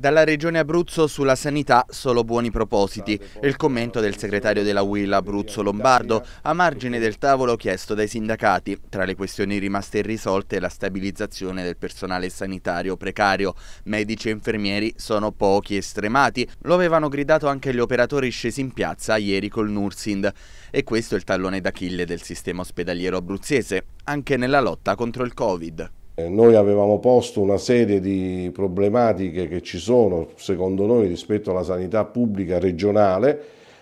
Dalla regione Abruzzo sulla sanità solo buoni propositi. È il commento del segretario della UIL Abruzzo Lombardo a margine del tavolo chiesto dai sindacati. Tra le questioni rimaste irrisolte la stabilizzazione del personale sanitario precario. Medici e infermieri sono pochi e stremati. Lo avevano gridato anche gli operatori scesi in piazza ieri col Nursind. E questo è il tallone d'Achille del sistema ospedaliero abruzzese, anche nella lotta contro il Covid. Eh, noi avevamo posto una serie di problematiche che ci sono, secondo noi, rispetto alla sanità pubblica regionale,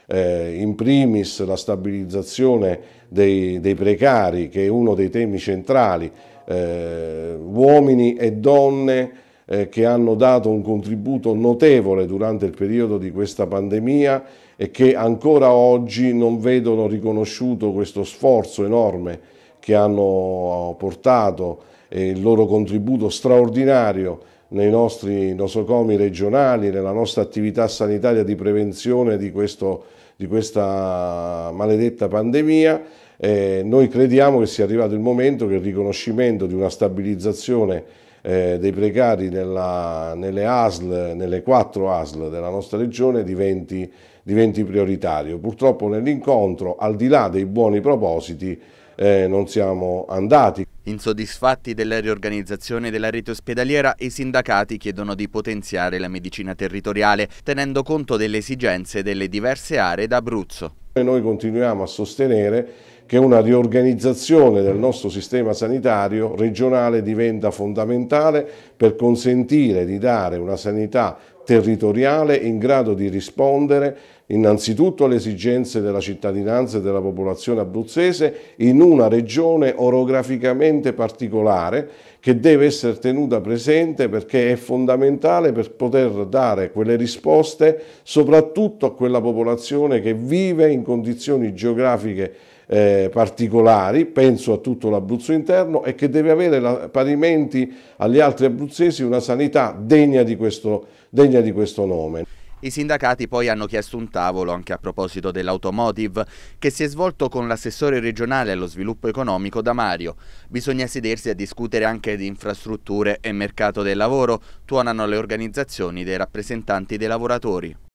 eh, in primis la stabilizzazione dei, dei, precari, che è uno dei temi centrali, eh, uomini e donne eh, che hanno dato un contributo notevole durante il periodo di questa pandemia e che ancora oggi non vedono riconosciuto questo sforzo enorme che hanno portato e il loro contributo straordinario nei nostri nosocomi regionali, nella nostra attività sanitaria di prevenzione di, questo, di questa maledetta pandemia. Eh, noi crediamo che sia arrivato il momento che il riconoscimento di una stabilizzazione eh, dei precari nella, nelle ASL, nelle quattro ASL della nostra regione diventi, diventi prioritario. Purtroppo nell'incontro, al di là dei buoni propositi, eh, non siamo andati. Insoddisfatti della riorganizzazione della rete ospedaliera, i sindacati chiedono di potenziare la medicina territoriale, tenendo conto delle esigenze delle diverse aree d'Abruzzo. Noi continuiamo a sostenere che una riorganizzazione del nostro sistema sanitario regionale diventa fondamentale per consentire di dare una sanità territoriale in grado di rispondere innanzitutto alle esigenze della cittadinanza e della popolazione abruzzese in una regione orograficamente particolare che deve essere tenuta presente perché è fondamentale per poter dare quelle risposte soprattutto a quella popolazione che vive in condizioni geografiche eh, particolari, penso a tutto l'Abruzzo interno e che deve avere la, parimenti agli altri abruzzesi una sanità degna di, questo, degna di questo nome. I sindacati poi hanno chiesto un tavolo anche a proposito dell'automotive che si è svolto con l'assessore regionale allo sviluppo economico Damario. Bisogna sedersi a discutere anche di infrastrutture e mercato del lavoro, tuonano le organizzazioni dei rappresentanti dei lavoratori.